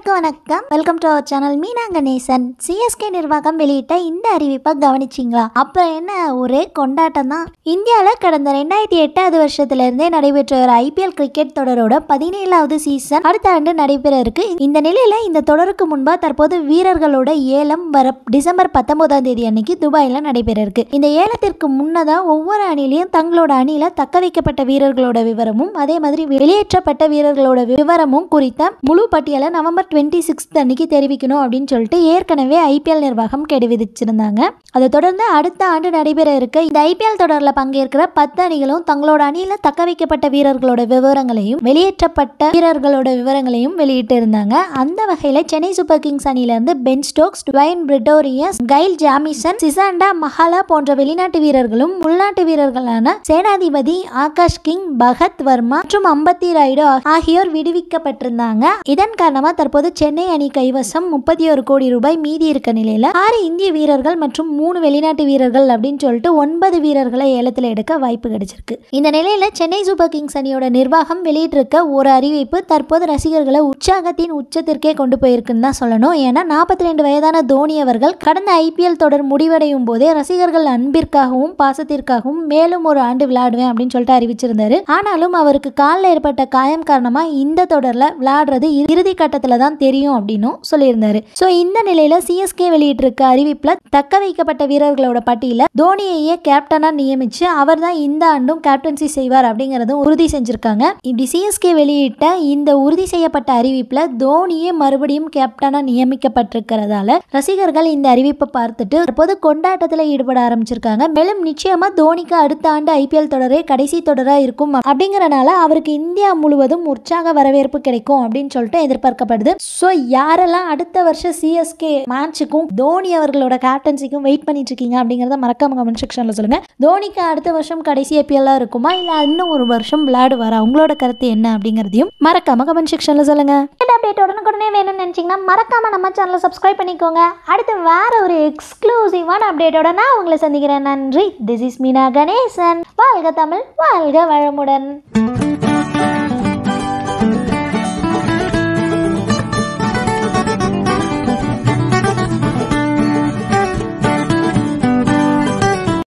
எல்லாருக்கும் வணக்கம் welcome to our channel Meena Ganesan CSK நிர்வாகம் வெளியிட்ட இந்த அறிவிப்பை கவனிச்சிங்களா அப்புறம் என்ன ஒரே கொண்டாட்டம் தான் இந்தியாவில் கடந்த ரெண்டாயிரத்தி எட்டாவது வருஷத்துல இருந்தே நடைபெற்ற ஒரு ஐபிஎல் கிரிக்கெட் தொடரோட பதினேழாவது சீசன் அடுத்த ஆண்டு நடைபெற இருக்கு இந்த நிலையில இந்த தொடருக்கு முன்பா தற்போது வீரர்களோட ஏலம் வர டிசம்பர் பத்தொன்பதாம் தேதி அன்னைக்கு துபாயில் நடைபெற இருக்கு இந்த ஏலத்திற்கு முன்னதாக ஒவ்வொரு அணிலையும் தங்களோட அணியில தக்க வைக்கப்பட்ட வீரர்களோட விவரமும் அதே மாதிரி வெளியேற்றப்பட்ட வீரர்களோட விவரமும் குறித்த முழு பட்டியலை நவம்பர் டுவெண்ட்டி சிக்ஸ்த் அன்னைக்கு தெரிவிக்கணும் அப்படின்னு சொல்லிட்டு ஏற்கனவே ஐபிஎல் நிர்வாகம் கெடு விதிச்சிருந்தாங்க அதை தொடர்ந்து அடுத்த ஆண்டு நடைபெற இருக்க இந்த ஐபிஎல் தொடரில் பங்கேற்கிற பத்து அணிகளும் தங்களோட அணியில் தக்க வைக்கப்பட்ட வீரர்களோட விவரங்களையும் வெளியேற்றப்பட்ட வீரர்களோட விவரங்களையும் வெளியிட்டு இருந்தாங்க அந்த வகையில் சென்னை சூப்பர் கிங்ஸ் அணியிலிருந்து Ben Stokes Dwaine Pretorius Kyle Jamieson Sisanda Magala போன்ற வெளிநாட்டு வீரர்களும் உள்நாட்டு வீரர்களான சேனாதிபதி ஆகாஷ் கிங் பகத் வர்மா மற்றும் அம்பத்தி ராய்டு ஆகியோர் விடுவிக்கப்பட்டிருந்தாங்க இதன் காரணமாக தற்போது சென்னை அணி கைவசம் முப்பத்தி ஒரு கோடி ரூபாய் மீதி இருக்க நிலையில் ஆறு இந்திய வீரர்கள் மற்றும் மூணு வெளிநாட்டு வீரர்கள் அப்படின்னு சொல்லிட்டு ஒன்பது வீரர்களை ஏலத்தில் எடுக்க வாய்ப்பு கிடைச்சிருக்கு இந்த நிலையில் சென்னை சூப்பர் கிங்ஸ் அணியோட நிர்வாகம் வெளியிட்டிருக்க ஒரு அறிவிப்பு தற்போது ரசிகர்களை உற்சாகத்தின் உச்சத்திற்கே கொண்டு போயிருக்குன்னு தான் சொல்லணும் ஏன்னா நாற்பத்தி ரெண்டு வயதான தோனி அவர்கள் கடந்த ஐபிஎல் தொடர் முடிவடையும் போதே ரசிகர்கள் அன்பிற்காகவும் பாசத்திற்காகவும் மேலும் ஒரு ஆண்டு விளையாடுவேன் அப்படின்னு சொல்லிட்டு அறிவிச்சிருந்தாரு ஆனாலும் அவருக்கு காலில் ஏற்பட்ட காயம் காரணமாக இந்த தொடரில் விளையாடுறது இறுதி கட்டத்தில் தான் தெரியும் அப்படின்னும் சொல்லியிருந்தாரு ஸோ இந்த நிலையில சிஎஸ்கே வெளியிட்டிருக்க அறிவிப்பில் தக்க வைக்கப்பட்ட வீரர்களோட பட்டியல தோனியையே கேப்டனா நியமிச்சு அவர் தான் இந்த ஆண்டும் கேப்டன்சி செய்வார் அப்படிங்கறதும் உறுதி செஞ்சிருக்காங்க இப்படி சிஎஸ்கே வெளியிட்ட இந்த உறுதி செய்யப்பட்ட அறிவிப்பில் தோனியே மறுபடியும் கேப்டனா நியமிக்கப்பட்டிருக்கிறதால ரசிகர்கள் இந்த அறிவிப்பை பார்த்துட்டு தற்போது கொண்டாட்டத்தில் ஈடுபட ஆரம்பிச்சிருக்காங்க மேலும் நிச்சயமா தோனிக்கு அடுத்த ஆண்டு ஐபிஎல் தொடரே கடைசி தொடராக இருக்கும் அப்படிங்கிறனால அவருக்கு இந்தியா முழுவதும் உற்சாக வரவேற்பு கிடைக்கும் அப்படின்னு சொல்லிட்டு எதிர்பார்க்கப்படுது இருந்தது ஸோ யாரெல்லாம் அடுத்த வருஷம் சிஎஸ்கே மேட்சுக்கும் தோனி அவர்களோட கேப்டன்சிக்கும் வெயிட் பண்ணிட்டு இருக்கீங்க அப்படிங்கிறத மறக்காம கமெண்ட் செக்ஷனில் சொல்லுங்க தோனிக்கு அடுத்த வருஷம் கடைசி ஏபிஎல்லாம் இருக்குமா இல்லை இன்னும் ஒரு வருஷம் விளையாடுவாரா உங்களோட கருத்து என்ன அப்படிங்கிறதையும் மறக்காம கமெண்ட் செக்ஷனில் சொல்லுங்க இந்த அப்டேட் உடனுக்குடனே வேணும்னு நினைச்சிங்கன்னா மறக்காம நம்ம சேனலை சப்ஸ்கிரைப் பண்ணிக்கோங்க அடுத்து வேற ஒரு எக்ஸ்க்ளூசிவான அப்டேட்டோட நான் உங்களை சந்திக்கிறேன் நன்றி திஸ் இஸ் மீனா கணேசன் வாழ்க தமிழ் வாழ்க வளமுடன்